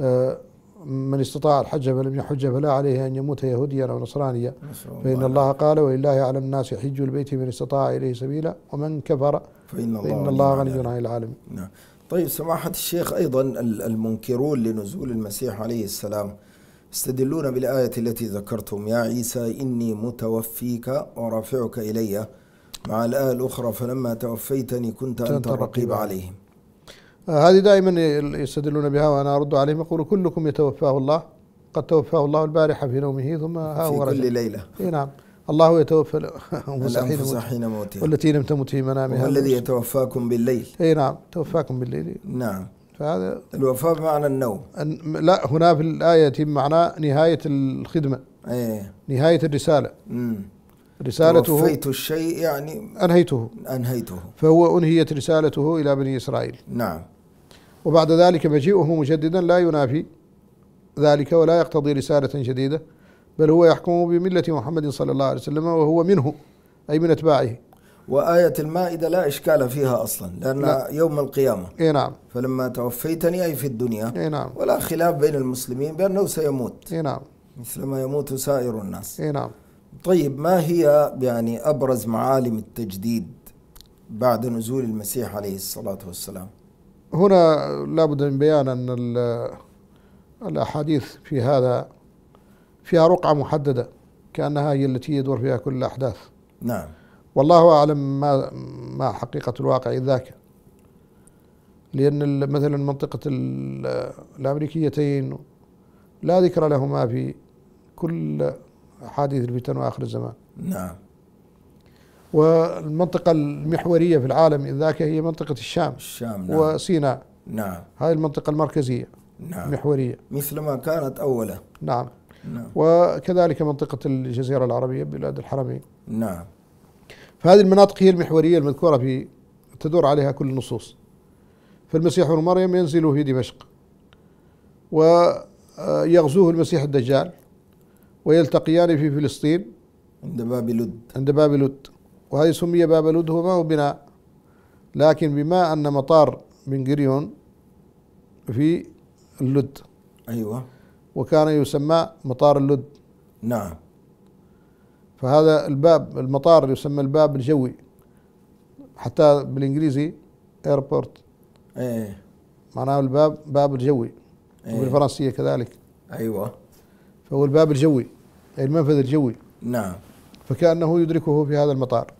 آه، من استطاع الحج فلم يحج فلا عليه أن يموت يهوديا أو نصرانيا فإن الله قال ولله على الناس حج البيت من استطاع إليه سبيلا ومن كفر فإن الله, فإن الله غني عن العالمين نعم. طيب سماحة الشيخ أيضا المنكرون لنزول المسيح عليه السلام يستدلون بالآية التي ذكرتم يا عيسى إني متوفيك ورافعك إلي مع الآية الأخرى فلما توفيتني كنت أنت الرقيب عليهم آه، هذه دائما يستدلون بها وأنا أرد عليهم يقول كلكم يتوفاه الله قد توفاه الله البارحة في نومه ثم ها في في كل ليلة إيه نعم الله يتوفى الأنفس حين موتها والتي لم تمت في منامها والذي يتوفاكم بالليل أي نعم توفاكم بالليل نعم فهذا الوفاء بمعنى النوم لا هنا في الآية معنى نهاية الخدمة أيه نهاية الرسالة رسالته وفيت الشيء يعني أنهيته أنهيته فهو أنهيت رسالته إلى بني إسرائيل نعم وبعد ذلك مجيئه مجددا لا ينافي ذلك ولا يقتضي رسالة جديدة بل هو يحكم بملة محمد صلى الله عليه وسلم وهو منه أي من أتباعه وآية المائدة لا إشكال فيها أصلا لأن لا. نعم. يوم القيامة إيه نعم فلما توفيتني أي في الدنيا إيه نعم ولا خلاف بين المسلمين بأنه سيموت إيه نعم مثلما يموت سائر الناس إيه نعم طيب ما هي يعني أبرز معالم التجديد بعد نزول المسيح عليه الصلاة والسلام هنا لابد من بيان أن الأحاديث في هذا فيها رقعة محددة كأنها هي التي يدور فيها كل الأحداث نعم والله أعلم ما ما حقيقة الواقع ذاك لأن مثلا منطقة الأمريكيتين لا ذكر لهما في كل أحاديث الفتن وآخر الزمان نعم والمنطقة المحورية في العالم ذاك هي منطقة الشام الشام نعم وسيناء نعم هذه المنطقة المركزية نعم المحورية مثل ما كانت أولا نعم نعم وكذلك منطقة الجزيرة العربية بلاد الحرمين نعم فهذه المناطق هي المحورية المذكورة في تدور عليها كل النصوص فالمسيح ابن مريم ينزل في دمشق ويغزوه المسيح الدجال ويلتقيان في فلسطين عند باب لد عند باب لد وهذه سمي باب لد هو ما هو بناء لكن بما أن مطار من جريون في اللد أيوة وكان يسمى مطار اللد نعم فهذا الباب المطار يسمى الباب الجوي حتى بالانجليزي ايربورت ايه معناه الباب باب الجوي أيه. وبالفرنسيه كذلك ايوه فهو الباب الجوي اي يعني المنفذ الجوي نعم فكانه يدركه في هذا المطار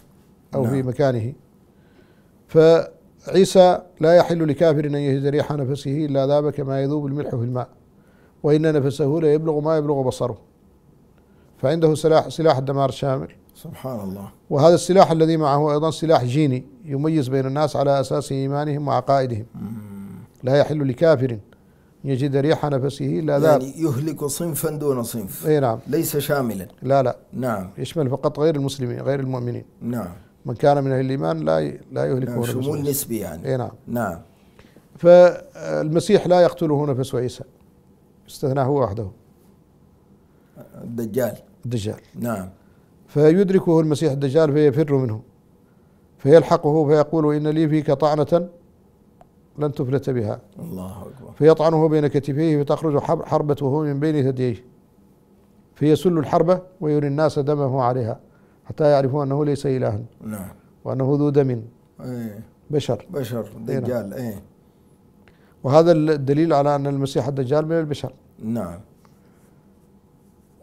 او نعم. في مكانه فعيسى لا يحل لكافر ان يهز ريح نفسه الا ذاب كما يذوب الملح في الماء وان نفسه لا يبلغ ما يبلغ بصره فعنده سلاح سلاح الدمار الشامل سبحان الله وهذا السلاح الذي معه أيضا سلاح جيني يميز بين الناس على أساس إيمانهم وعقائدهم لا يحل لكافر يجد ريح نفسه إلا ذاب يعني يهلك صنفا دون صنف أي نعم ليس شاملا لا لا نعم يشمل فقط غير المسلمين غير المؤمنين نعم من كان من أهل الإيمان لا لا يهلكه نعم شمول نسبي يعني أي نعم نعم فالمسيح لا يقتله نفس عيسى استثناه هو وحده الدجال الدجال نعم فيدركه المسيح الدجال فيفر منه فيلحقه فيقول إن لي فيك طعنة لن تفلت بها الله أكبر فيطعنه بين كتفيه فتخرج حربته من بين ثدييه فيسل الحربة ويري الناس دمه عليها حتى يعرفوا أنه ليس إلها نعم وأنه ذو دم أيه بشر بشر إيه، دجال نعم. أيه وهذا الدليل على أن المسيح الدجال من البشر نعم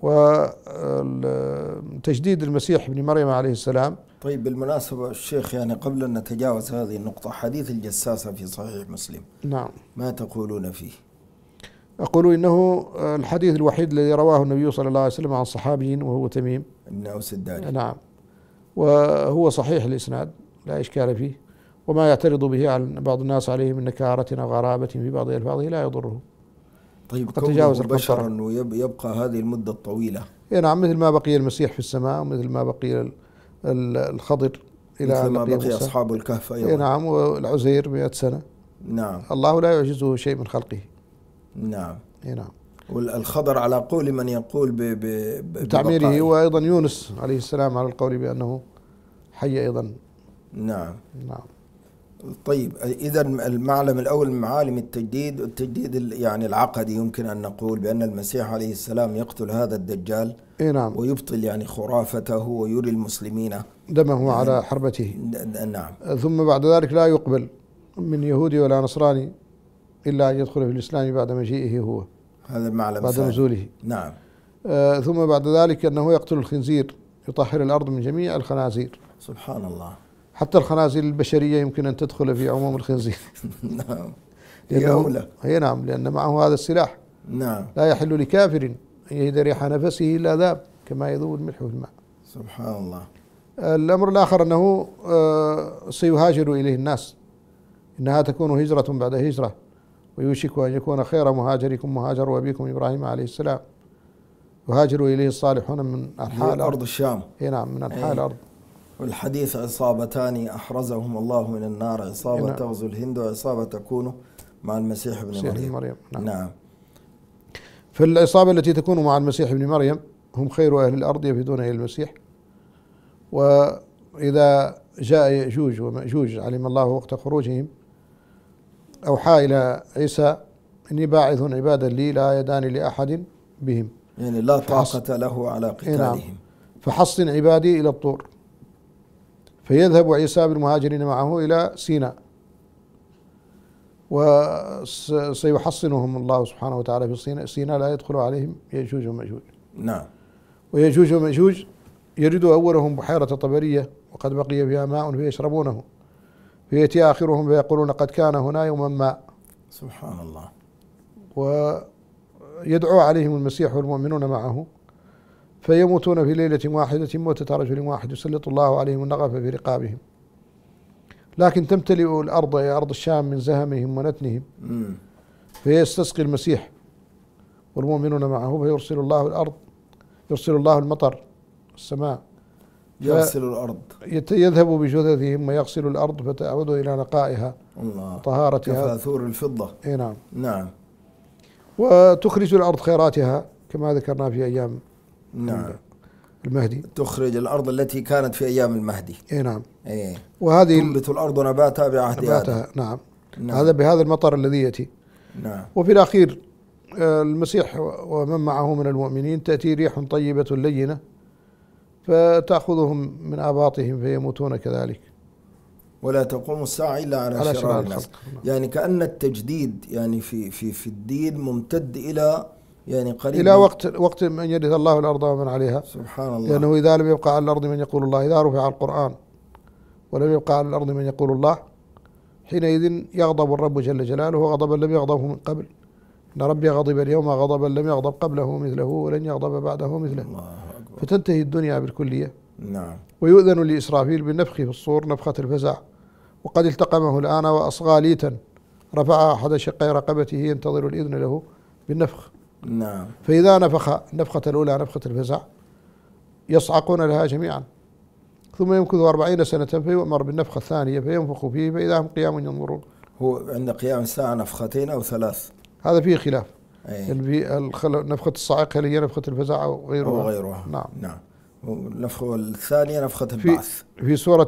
وتجديد المسيح ابن مريم عليه السلام طيب بالمناسبة الشيخ يعني قبل أن نتجاوز هذه النقطة حديث الجساسة في صحيح مسلم نعم ما تقولون فيه أقول إنه الحديث الوحيد الذي رواه النبي صلى الله عليه وسلم عن صحابي وهو تميم ابن أوس الداري نعم وهو صحيح الإسناد لا إشكال فيه وما يعترض به بعض الناس عليه من نكارة أو غرابة في بعض ألفاظه لا يضره طيب تتجاوز البشر انه يبقى هذه المده الطويله اي نعم مثل ما بقي المسيح في السماء ومثل ما بقي الخضر الى مثل ما بقي اصحاب الكهف ايضا اي نعم والعزير 100 سنه نعم الله لا يعجزه شيء من خلقه نعم اي نعم والخضر على قول من يقول ب ب بتعميره وايضا يونس عليه السلام على القول بانه حي ايضا نعم نعم طيب اذا المعلم الاول من معالم التجديد التجديد يعني العقدي يمكن ان نقول بان المسيح عليه السلام يقتل هذا الدجال اي نعم ويبطل يعني خرافته ويري المسلمين دمه يعني على حربته نعم ثم بعد ذلك لا يقبل من يهودي ولا نصراني الا ان يدخل في الاسلام بعد مجيئه هو هذا المعلم بعد نزوله نعم آه ثم بعد ذلك انه يقتل الخنزير يطهر الارض من جميع الخنازير سبحان الله حتى الخنازير البشرية يمكن أن تدخل في عموم الخنزير [laughs] نعم هي [laughs] أولى هي نعم لأن معه هذا السلاح نعم لا يحل لكافر أن يهد ريح نفسه إلا ذاب كما يذوب الملح في الماء سبحان الله الأمر الآخر أنه آه، سيهاجر إليه الناس إنها تكون هجرة بعد هجرة ويوشك أن يكون خير مهاجركم مهاجر وأبيكم إبراهيم عليه السلام يهاجر إليه الصالحون من أنحاء الأرض الشام نعم من أنحاء الأرض والحديث عصابتان أحرزهم الله من النار عصابة تغزو نعم. الهند وعصابة تكون مع المسيح ابن مريم, مريم. نعم. نعم فالعصابة التي تكون مع المسيح ابن مريم هم خير أهل الأرض يفدون إلى المسيح وإذا جاء يأجوج ومأجوج علم الله وقت خروجهم أوحى إلى عيسى إني باعث عبادا لي لا يدان لأحد بهم يعني لا طاقة له على إيه، نعم. قتالهم نعم فحصن عبادي إلى الطور فيذهب عيسى بالمهاجرين معه إلى سيناء وسيحصنهم الله سبحانه وتعالى في سيناء سيناء لا يدخل عليهم يجوج ومأجوج نعم ويجوج ومأجوج يرد أولهم بحيرة طبرية وقد بقي فيها ماء فيشربونه فيأتي آخرهم فيقولون قد كان هنا يوما ما سبحان الله ويدعو عليهم المسيح والمؤمنون معه فيموتون في ليلة واحدة موتة رجل واحد يسلط الله عليهم النغف في رقابهم لكن تمتلئ الأرض يا أرض الشام من زهمهم ونتنهم فيستسقي المسيح والمؤمنون معه فيرسل الله الأرض يرسل الله المطر السماء يغسل الأرض يذهب بجثثهم ويغسل الأرض فتعود إلى نقائها الله طهارتها كفاثور الفضة اي نعم نعم وتخرج الأرض خيراتها كما ذكرنا في أيام نعم المهدي تخرج الأرض التي كانت في أيام المهدي اي نعم اي وهذه تنبت الأرض نباتها بعهد نباتها نعم. نعم هذا بهذا المطر الذي يأتي نعم وفي الأخير آه، المسيح ومن معه من المؤمنين تأتي ريح طيبة لينة فتأخذهم من آباطهم فيموتون كذلك ولا تقوم الساعة إلا على, على شرار الناس يعني كأن التجديد يعني في في في الدين ممتد إلى يعني قريب إلى وقت وقت من يرث الله الأرض ومن عليها سبحان الله لأنه إذا لم يبقى على الأرض من يقول الله إذا رفع القرآن ولم يبقى على الأرض من يقول الله حينئذ يغضب الرب جل جلاله غضبا لم يغضبه من قبل إن ربي غضب اليوم غضبا لم يغضب قبله مثله ولن يغضب بعده مثله الله أكبر فتنتهي الدنيا بالكلية نعم ويؤذن لإسرافيل بالنفخ في الصور نفخة الفزع وقد التقمه الآن وأصغى ليتا رفع أحد شقي رقبته ينتظر الإذن له بالنفخ نعم فإذا نفخ النفخة الأولى نفخة الفزع يصعقون لها جميعا ثم يمكث أربعين سنة فيؤمر بالنفخة الثانية فينفخ فيه فإذا هم قيام ينظرون هو عند قيام الساعة نفختين أو ثلاث هذا فيه خلاف أي. يعني نفخة الصاعقة هل هي نفخة الفزع أو غيرها أو غيرها نعم نعم النفخة الثانية نفخة البعث في, في سورة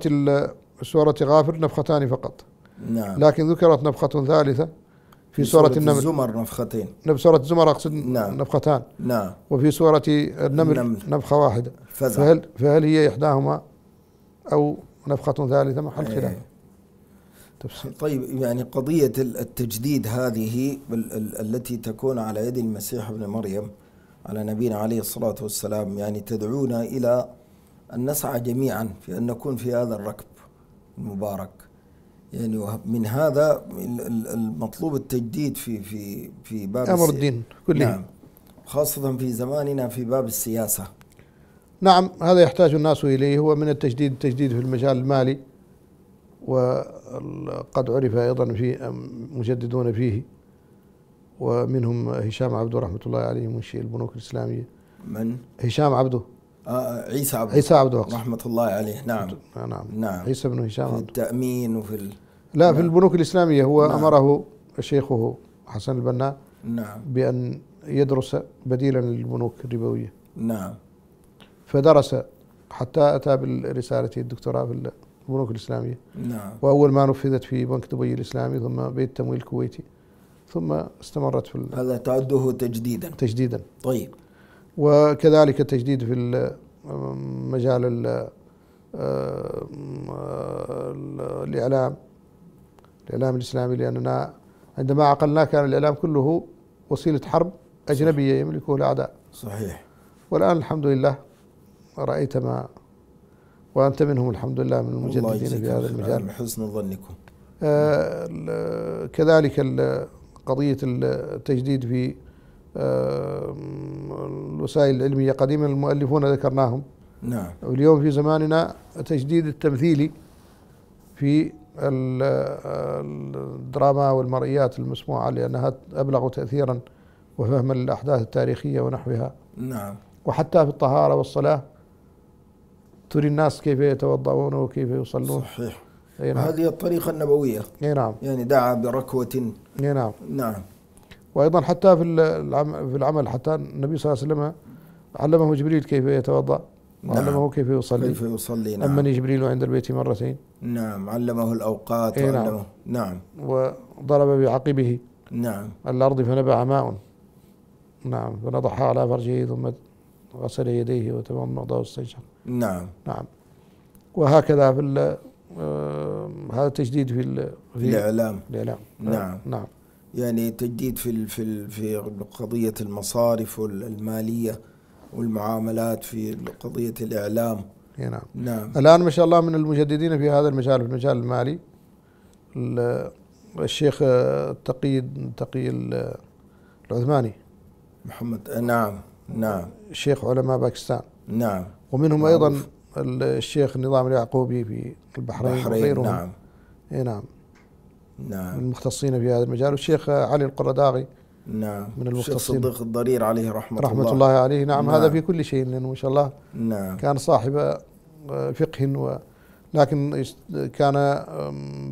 سورة غافر نفختان فقط نعم لكن ذكرت نفخة ثالثة في سورة النمل الزمر نفختين سورة الزمر أقصد نعم نفختان نعم وفي سورة النمل, النمل نفخة واحدة فزع فهل, فهل هي إحداهما أو نفخة ثالثة محل خلاف ايه تفسير طيب يعني قضية التجديد هذه التي تكون على يد المسيح ابن مريم على نبينا عليه الصلاة والسلام يعني تدعونا إلى أن نسعى جميعا في أن نكون في هذا الركب المبارك يعني من هذا المطلوب التجديد في في في باب امر الدين كله نعم خاصة في زماننا في باب السياسة نعم هذا يحتاج الناس إليه هو من التجديد التجديد في المجال المالي وقد عرف أيضا في مجددون فيه ومنهم هشام عبده رحمة الله عليه منشئ البنوك الإسلامية من؟ هشام عبده آه، عيسى عبد عيسى عبد الوقت رحمه الله عليه نعم نعم نعم عيسى بن هشام في التامين وفي ال... لا نعم. في البنوك الاسلاميه هو نعم. امره شيخه حسن البنا نعم بان يدرس بديلا للبنوك الربويه نعم فدرس حتى اتى بالرسالة الدكتوراه في البنوك الاسلاميه نعم واول ما نفذت في بنك دبي الاسلامي ثم بيت التمويل الكويتي ثم استمرت في هذا تعده تجديدا تجديدا طيب وكذلك التجديد في مجال آه، الإعلام الإعلام الإسلامي لأننا عندما عقلناه كان الإعلام كله وسيلة حرب أجنبية يملكه الأعداء صحيح والآن الحمد لله رأيت ما وأنت منهم الحمد لله من المجددين في هذا المجال حسن ظنكم آه كذلك قضية التجديد في الوسائل العلمية قديما المؤلفون ذكرناهم نعم واليوم في زماننا تجديد التمثيلي في الدراما والمرئيات المسموعة لأنها أبلغ تأثيرا وفهما للأحداث التاريخية ونحوها نعم وحتى في الطهارة والصلاة تري الناس كيف يتوضؤون وكيف يصلون صحيح نعم. هذه الطريقة النبوية نعم يعني دعا بركوة نعم نعم وايضا حتى في في العمل حتى النبي صلى الله عليه وسلم علمه جبريل كيف يتوضا نعم علمه كيف يصلي كيف يصلي نعم أمني جبريل عند البيت مرتين نعم علمه الأوقات إيه نعم وعلمه نعم وضرب بعقبه نعم الأرض فنبع ماء نعم فنضح على فرجه ثم غسل يديه وتوضا واستنشق نعم نعم وهكذا في آه، هذا تجديد في, في الإعلام الإعلام نعم نعم يعني تجديد في في في قضيه المصارف الماليه والمعاملات في قضيه الاعلام نعم. نعم الان ما شاء الله من المجددين في هذا المجال في المجال المالي الشيخ التقي التقي العثماني محمد نعم نعم شيخ علماء باكستان نعم ومنهم معروف. ايضا الشيخ نظام اليعقوبي في البحرين, البحرين وغيرهم نعم اي نعم نعم المختصين في هذا المجال والشيخ علي القرداغي نعم من المختصين الشيخ صدق الضرير عليه رحمة, رحمة الله رحمة الله عليه نعم, نعم هذا في كل شيء لأنه ما شاء الله نعم كان صاحب آه، فقه و لكن كان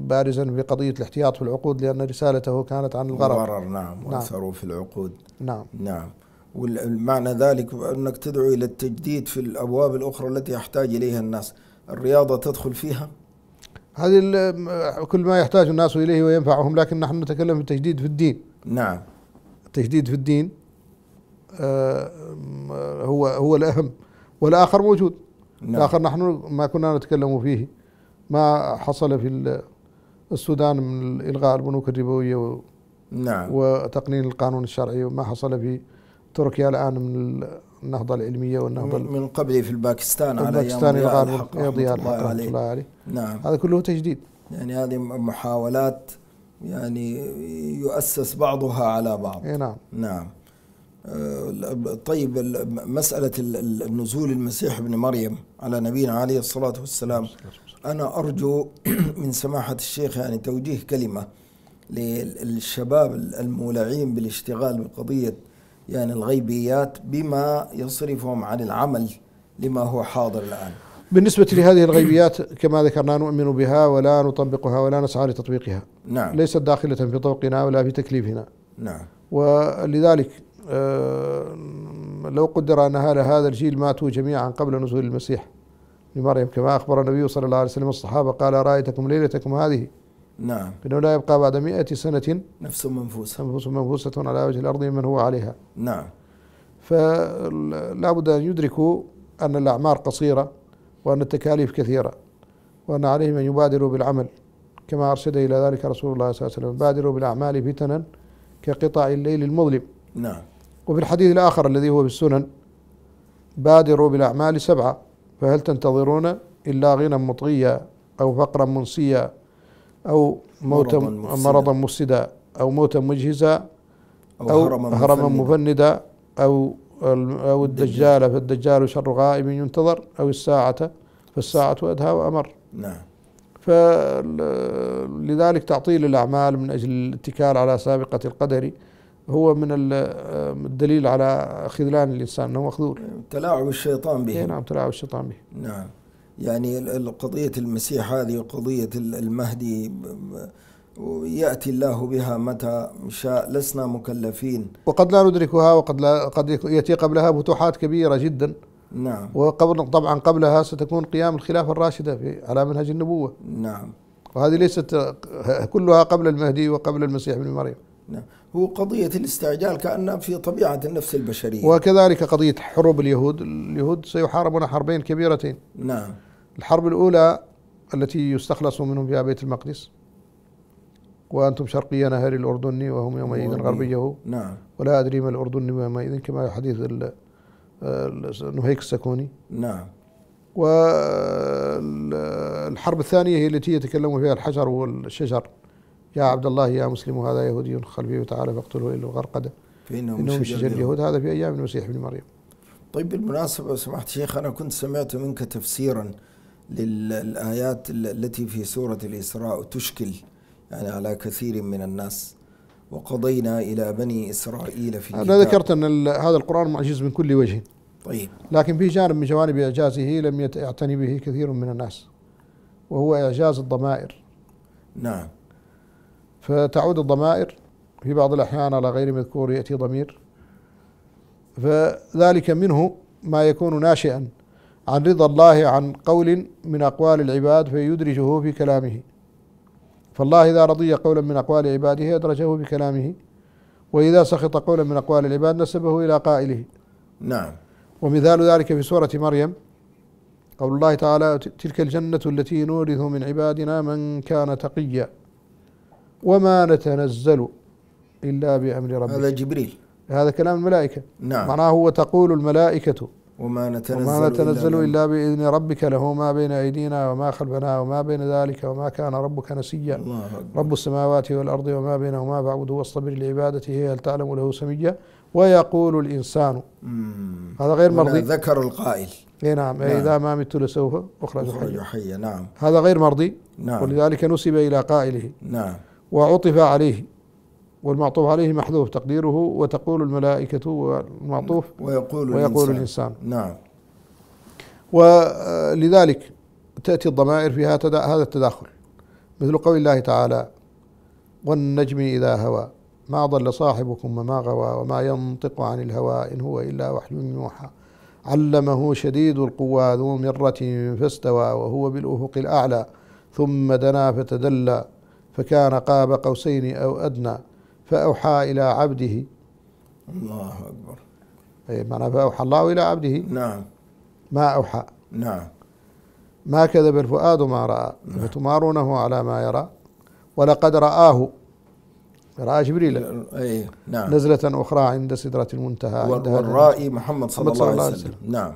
بارزا في قضية الاحتياط في العقود لأن رسالته كانت عن الغرر الغرر نعم, نعم وأثره في العقود نعم نعم والمعنى ذلك أنك تدعو إلى التجديد في الأبواب الأخرى التي يحتاج إليها الناس الرياضة تدخل فيها؟ هذه كل ما يحتاج الناس إليه وينفعهم لكن نحن نتكلم في التجديد في الدين نعم التجديد في الدين آه، هو هو الأهم والآخر موجود نعم. الآخر نحن ما كنا نتكلم فيه ما حصل في السودان من إلغاء البنوك الربوية و نعم وتقنين القانون الشرعي وما حصل في تركيا الآن من النهضة العلمية والنهضة من قبل في الباكستان على الباكستان الغالب ضياء الحق رحمة الله عليه نعم هذا كله تجديد يعني هذه محاولات يعني يؤسس بعضها على بعض اي نعم نعم أه، طيب مسألة النزول المسيح ابن مريم على نبينا عليه الصلاة والسلام أنا أرجو [clears throat] من سماحة الشيخ يعني توجيه كلمة للشباب المولعين بالاشتغال بقضية يعني الغيبيات بما يصرفهم عن العمل لما هو حاضر الآن بالنسبة لهذه الغيبيات كما ذكرنا نؤمن بها ولا نطبقها ولا نسعى لتطبيقها نعم ليست داخلة في طوقنا ولا في تكليفنا نعم ولذلك آه، لو قدر أن أهل هذا الجيل ماتوا جميعا قبل نزول المسيح لمريم كما أخبر النبي صلى الله عليه وسلم الصحابة قال رأيتكم ليلتكم هذه نعم إنه لا يبقى بعد مئة سنة نفس منفوسة نفس منفوسة على وجه الأرض ممن هو عليها نعم فلا بد أن يدركوا أن الأعمار قصيرة وأن التكاليف كثيرة وأن عليهم أن يبادروا بالعمل كما أرشد إلى ذلك رسول الله صلى الله عليه وسلم بادروا بالأعمال فتنا كقطع الليل المظلم نعم وفي الحديث الآخر الذي هو بالسنن بادروا بالأعمال سبعة فهل تنتظرون إلا غنى مطغيا أو فقرا منصيا أو موتا مرضا, مرضا مفسدا أو موتا مجهزا أو, هرما مفندا أو أو الدجال فالدجال شر غائب ينتظر أو الساعة فالساعة أدهى وأمر نعم فلذلك تعطيل الأعمال من أجل الاتكال على سابقة القدر هو من الدليل على خذلان الإنسان أنه مخذول تلاعب الشيطان به إيه نعم تلاعب الشيطان به نعم يعني قضية المسيح هذه قضية المهدي يأتي الله بها متى شاء لسنا مكلفين وقد لا ندركها وقد لا قد يأتي قبلها فتوحات كبيرة جدا نعم وقبل طبعا قبلها ستكون قيام الخلافة الراشدة في على منهج النبوة نعم وهذه ليست كلها قبل المهدي وقبل المسيح بن مريم نعم هو قضية الاستعجال كأنها في طبيعة النفس البشرية وكذلك قضية حروب اليهود اليهود سيحاربون حربين كبيرتين نعم الحرب الأولى التي يستخلص منهم فيها بيت المقدس وأنتم شرقي نهر الأردن وهم يومئذ غربيه نعم ولا أدري ما الأردن يومئذ كما حديث نهيك السكوني نعم والحرب الثانية هي التي يتكلم فيها الحجر والشجر يا عبد الله يا مسلم هذا يهودي خلفي تعالى فاقتله إلا الغرقدة فإنه مش شجر اليهود هذا في أيام المسيح بن مريم طيب بالمناسبة سمحت شيخ أنا كنت سمعت منك تفسيرا للآيات التي في سورة الإسراء تشكل يعني على كثير من الناس وقضينا إلى بني إسرائيل في أنا ذكرت أن هذا القرآن معجز من كل وجه طيب لكن في جانب من جوانب إعجازه لم يعتني به كثير من الناس وهو إعجاز الضمائر نعم فتعود الضمائر في بعض الأحيان على غير مذكور يأتي ضمير فذلك منه ما يكون ناشئا عن رضا الله عن قول من أقوال العباد فيدرجه في كلامه فالله إذا رضي قولا من أقوال عباده أدرجه بكلامه وإذا سخط قولا من أقوال العباد نسبه إلى قائله نعم ومثال ذلك في سورة مريم قول الله تعالى تلك الجنة التي نورث من عبادنا من كان تقيا وما نتنزل إلا بأمر ربك هذا جبريل هذا كلام الملائكة نعم معناه هو تقول الملائكة وما نتنزل, وما نتنزل إلا, إلا بإذن ربك له ما بين أيدينا وما خلفنا وما بين ذلك وما كان ربك نسيا رب السماوات والأرض وما بينهما فاعبده واصطبر لعبادته هل تعلم له سميا ويقول الإنسان مم. هذا غير مرضي ذكر القائل اي نعم, إيه نعم. إذا ما مت لسوف أخرج حيا نعم هذا غير مرضي نعم ولذلك نسب إلى قائله نعم وعطف عليه والمعطوف عليه محذوف تقديره وتقول الملائكة والمعطوف ويقول, ويقول الإنسان. الإنسان نعم ولذلك آه، تأتي الضمائر في هذا التداخل مثل قول الله تعالى والنجم إذا هوى ما ضل صاحبكم وما غوى وما ينطق عن الهوى إن هو إلا وحي يوحى علمه شديد القوى ذو مرة فاستوى وهو بالأفق الأعلى ثم دنا فتدلى فكان قاب قوسين أو أدنى فأوحى إلى عبده الله أكبر أي معنى فأوحى الله إلى عبده نعم ما أوحى نعم ما كذب الفؤاد ما رأى نعم. فتمارونه على ما يرى ولقد رآه رأى جبريل أي نعم نزلة أخرى عند سدرة المنتهى والرائي محمد صلى, الله, صلى الله عليه وسلم نعم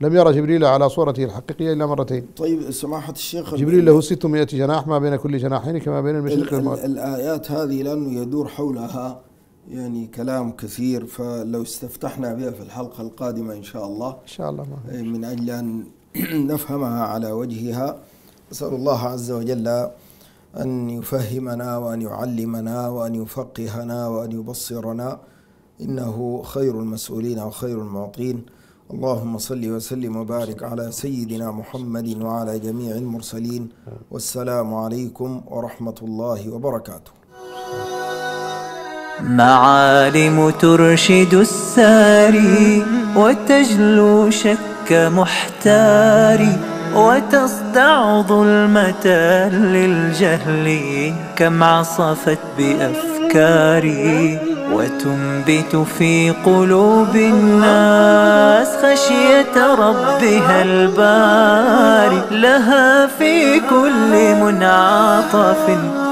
لم يرى جبريل على صورته الحقيقية إلا مرتين طيب سماحة الشيخ جبريل له 600 جناح ما بين كل جناحين كما بين المشرق والمغرب الآيات هذه لأنه يدور حولها يعني كلام كثير فلو استفتحنا بها في الحلقة القادمة إن شاء الله إن شاء الله ما إيه، من أجل أن [clears throat] نفهمها على وجهها أسأل الله عز وجل أن يفهمنا وأن يعلمنا وأن يفقهنا وأن يبصرنا إنه خير المسؤولين وخير المعطين اللهم صل وسلم وبارك على سيدنا محمد وعلى جميع المرسلين والسلام عليكم ورحمة الله وبركاته معالم ترشد الساري وتجلو شك محتاري وتصدع ظلمة للجهل كم عصفت بأفكار أفكاري وتنبت في قلوب الناس خشية ربها الباري لها في كل منعطف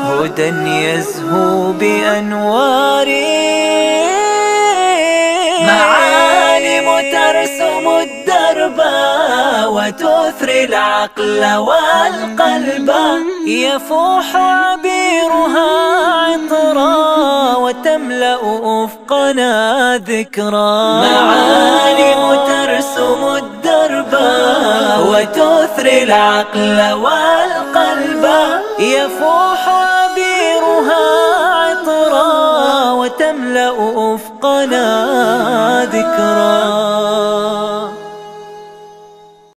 هدى يزهو بأنواري معالم ترسم الدربان وتثري العقل والقلب يفوح عبيرها عطرا وتملأ أفقنا ذكرا معالم ترسم الدربا وتثري العقل والقلب يفوح عبيرها عطرا وتملأ أفقنا ذكرا